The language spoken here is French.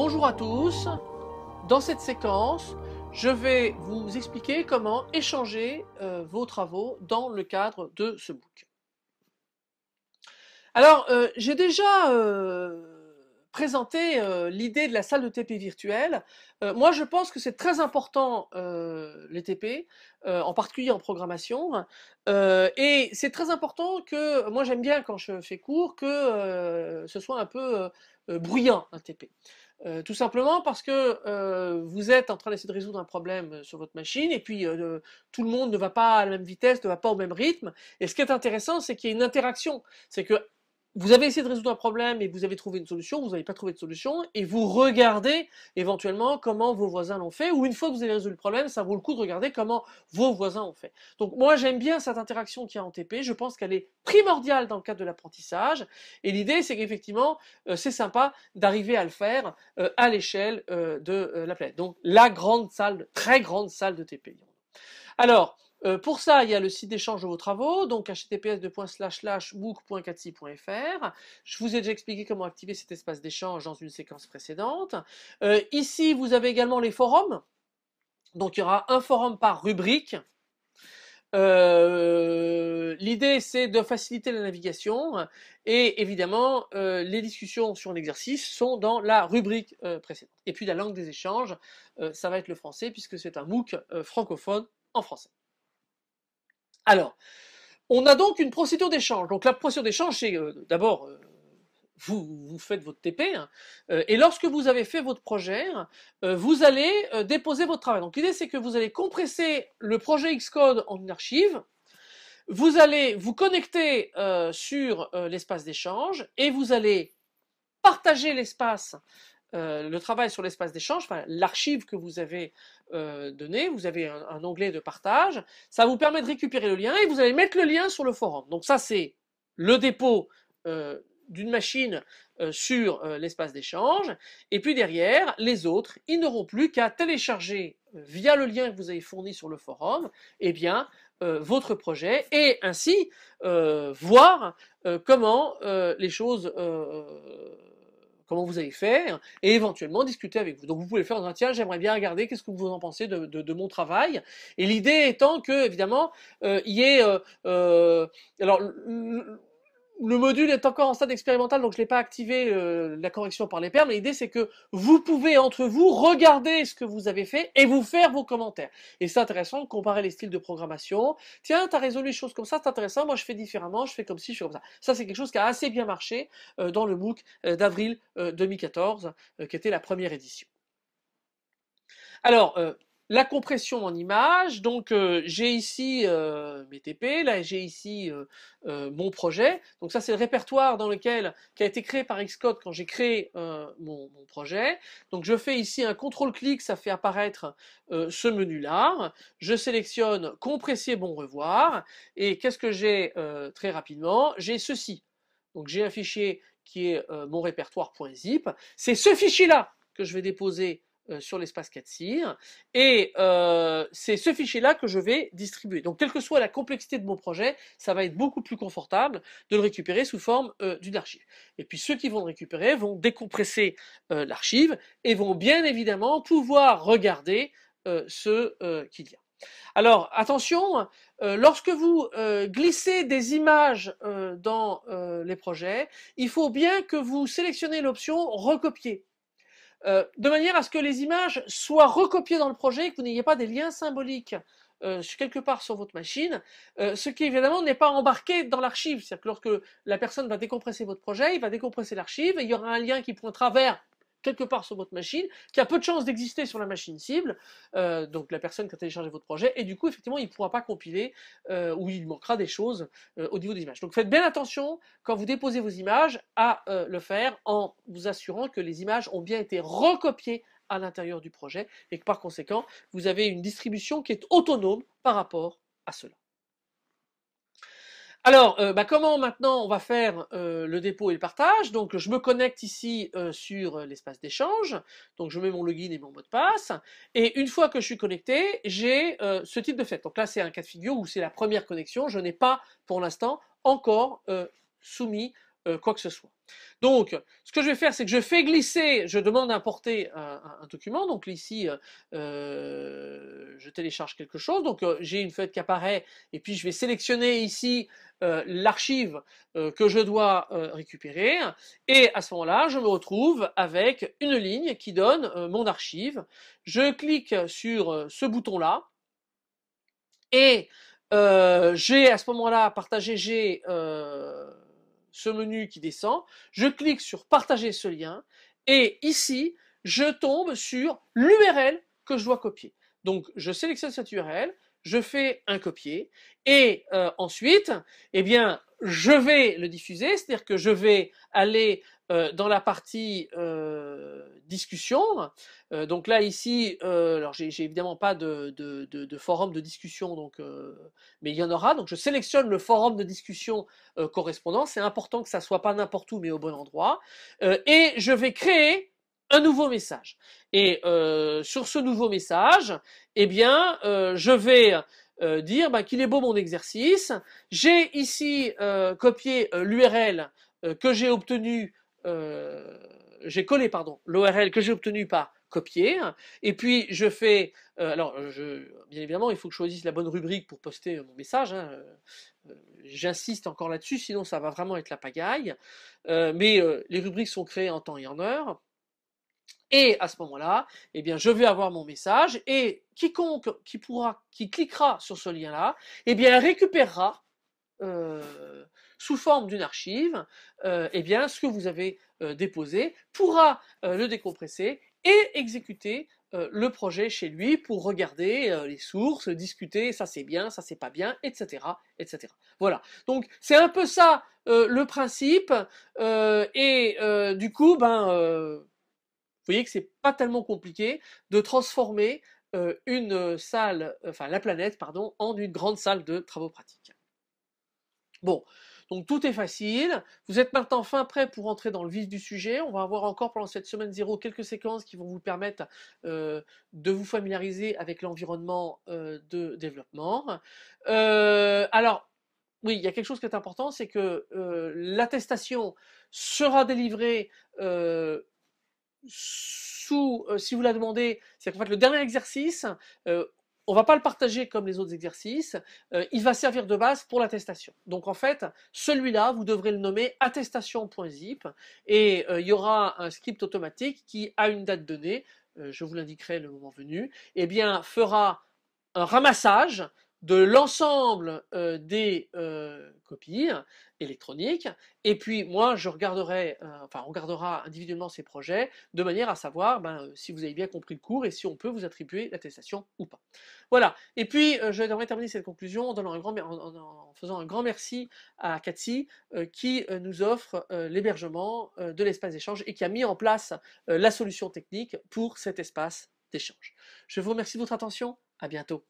Bonjour à tous. Dans cette séquence, je vais vous expliquer comment échanger euh, vos travaux dans le cadre de ce book. Alors, euh, j'ai déjà euh, présenté l'idée de la salle de TP virtuelle. moi, je pense que c'est très important les TP, en particulier en programmation. et c'est très important que, moi j'aime bien quand je fais cours, que ce soit un peu bruyant un TP. Euh, tout simplement parce que euh, vous êtes en train d'essayer de résoudre un problème euh, sur votre machine et puis tout le monde ne va pas à la même vitesse, ne va pas au même rythme. Et ce qui est intéressant, c'est qu'il y a une interaction. C'est que vous avez essayé de résoudre un problème et vous avez trouvé une solution, vous n'avez pas trouvé de solution, et vous regardez éventuellement comment vos voisins l'ont fait, ou une fois que vous avez résolu le problème, ça vaut le coup de regarder comment vos voisins ont fait. Donc moi j'aime bien cette interaction qu'il y a en TP, je pense qu'elle est primordiale dans le cadre de l'apprentissage, et l'idée c'est qu'effectivement euh, c'est sympa d'arriver à le faire euh, à l'échelle euh, de la planète. Donc la grande salle, très grande salle de TP. Alors, euh, pour ça, il y a le site d'échange de vos travaux, donc https bookcatifr Je vous ai déjà expliqué comment activer cet espace d'échange dans une séquence précédente. Euh, ici, vous avez également les forums. Donc, il y aura un forum par rubrique. Euh, l'idée, c'est de faciliter la navigation et évidemment, les discussions sur l'exercice sont dans la rubrique précédente. Et puis, la langue des échanges, ça va être le français puisque c'est un MOOC francophone en français. Alors, on a donc une procédure d'échange. Donc la procédure d'échange, c'est euh, d'abord, euh, vous, faites votre TP, hein, euh, et lorsque vous avez fait votre projet, vous allez déposer votre travail. Donc l'idée, c'est que vous allez compresser le projet Xcode en une archive, vous allez vous connecter sur l'espace d'échange, et vous allez partager l'espace euh, le travail sur l'espace d'échange, enfin, l'archive que vous avez euh, donnée, vous avez un, onglet de partage, ça vous permet de récupérer le lien et vous allez mettre le lien sur le forum. Donc ça, c'est le dépôt euh, d'une machine sur l'espace d'échange. Et puis derrière, les autres, ils n'auront plus qu'à télécharger via le lien que vous avez fourni sur le forum, eh bien, votre projet et ainsi voir comment les choses comment vous allez faire, hein, et éventuellement discuter avec vous. Donc vous pouvez faire en disant tiens, j'aimerais bien regarder qu'est-ce que vous en pensez de, mon travail. Et l'idée étant que, évidemment, euh, il y ait. Euh, euh, alors, le module est encore en stade expérimental, donc je l'ai pas activé euh, la correction par les paires. mais l'idée c'est que vous pouvez entre vous regarder ce que vous avez fait et vous faire vos commentaires. Et c'est intéressant de comparer les styles de programmation. Tiens, tu as résolu les choses comme ça, c'est intéressant, moi je fais différemment, je fais comme ci, je fais comme ça. Ça c'est quelque chose qui a assez bien marché euh, dans le MOOC euh, d'avril 2014, qui était la première édition. Alors, la compression en image, donc euh, j'ai ici euh, mes TP, là j'ai ici euh, mon projet. Donc ça c'est le répertoire dans lequel qui a été créé par Xcode quand j'ai créé mon, projet. Donc je fais ici un contrôle clic, ça fait apparaître ce menu là. Je sélectionne compresser bon revoir et qu'est-ce que j'ai très rapidement J'ai ceci. Donc j'ai un fichier qui est mon répertoire.zip. C'est ce fichier là que je vais déposer euh, sur l'espace 4 Et euh, c'est ce fichier-là que je vais distribuer. Donc, quelle que soit la complexité de mon projet, ça va être beaucoup plus confortable de le récupérer sous forme euh, d'une archive. Et puis, ceux qui vont le récupérer vont décompresser l'archive et vont bien évidemment pouvoir regarder ce qu'il y a. Alors attention, lorsque vous glissez des images dans les projets, il faut bien que vous sélectionnez l'option recopier. Euh, de manière à ce que les images soient recopiées dans le projet que vous n'ayez pas des liens symboliques euh, quelque part sur votre machine, euh, ce qui évidemment n'est pas embarqué dans l'archive. C'est-à-dire que lorsque la personne va décompresser votre projet, il va décompresser l'archive et il y aura un lien qui pointera vers quelque part sur votre machine, qui a peu de chances d'exister sur la machine cible, euh, donc la personne qui a téléchargé votre projet, et du coup, effectivement, il ne pourra pas compiler euh, ou il manquera des choses euh, au niveau des images. Donc faites bien attention quand vous déposez vos images à le faire en vous assurant que les images ont bien été recopiées à l'intérieur du projet et que par conséquent, vous avez une distribution qui est autonome par rapport à cela. Alors, euh, bah, comment maintenant on va faire euh, le dépôt et le partage Donc, je me connecte ici euh, sur l'espace d'échange. Donc, je mets mon login et mon mot de passe. Et une fois que je suis connecté, j'ai ce type de fait. Donc là, c'est un cas de figure où c'est la première connexion. Je n'ai pas, pour l'instant, encore soumis euh, quoi que ce soit. Donc, ce que je vais faire, c'est que je fais glisser, je demande à un, document. Donc ici, euh, euh, je télécharge quelque chose. Donc j'ai une feuille qui apparaît et puis je vais sélectionner ici l'archive que je dois récupérer. Et à ce moment-là, je me retrouve avec une ligne qui donne mon archive. Je clique sur ce bouton-là et j'ai à ce moment-là partagé, j'ai ce menu qui descend, je clique sur partager ce lien et ici, je tombe sur l'URL que je dois copier. Donc, je sélectionne cette URL, je fais un copier et euh, ensuite, eh bien, je vais le diffuser, c'est-à-dire que je vais aller euh, dans la partie euh, discussion. Euh, donc là ici, euh, alors j'ai évidemment pas de, forum de discussion, donc, euh, mais il y en aura. Donc je sélectionne le forum de discussion correspondant. C'est important que ça soit pas n'importe où, mais au bon endroit. et je vais créer un nouveau message. Et sur ce nouveau message, eh bien, je vais dire bah, qu'il est beau mon exercice. J'ai ici copié l'URL que j'ai obtenu j'ai collé pardon l'ORL que j'ai obtenu par copier, et puis je fais, euh, alors bien évidemment il faut que je choisisse la bonne rubrique pour poster euh, mon message, hein, euh, j'insiste encore là-dessus, sinon ça va vraiment être la pagaille, mais les rubriques sont créées en temps et en heure, et à ce moment-là, eh bien je vais avoir mon message, et quiconque qui pourra, qui cliquera sur ce lien-là, eh bien récupérera sous forme d'une archive, euh, eh bien, ce que vous avez euh, déposé pourra euh, le décompresser et exécuter le projet chez lui pour regarder les sources, discuter, ça c'est bien, ça c'est pas bien, etc., etc. Voilà. Donc c'est un peu ça le principe et du coup, ben vous voyez que c'est pas tellement compliqué de transformer une salle, enfin la planète, pardon, en une grande salle de travaux pratiques. Bon, donc tout est facile. Vous êtes maintenant fin prêt pour entrer dans le vif du sujet. On va avoir encore pendant cette semaine zéro quelques séquences qui vont vous permettre euh, de vous familiariser avec l'environnement euh, de développement. Euh, alors, oui, il y a quelque chose qui est important, c'est que l'attestation sera délivrée sous, si vous la demandez, c'est à qu'en fait le dernier exercice on va pas le partager comme les autres exercices, euh, il va servir de base pour l'attestation. Donc en fait, celui-là, vous devrez le nommer attestation.zip et euh, il y aura un script automatique qui, à une date donnée, euh, je vous l'indiquerai le moment venu, eh bien, fera un ramassage de l'ensemble euh, des euh, copies électroniques. Et puis moi, je regarderai, euh, enfin, on regardera individuellement ces projets de manière à savoir ben, si vous avez bien compris le cours et si on peut vous attribuer l'attestation ou pas. Voilà. Et puis, je devrais terminer cette conclusion en, en faisant un grand merci à Cathy qui nous offre l'hébergement de l'espace d'échange et qui a mis en place la solution technique pour cet espace d'échange. Je vous remercie de votre attention. À bientôt.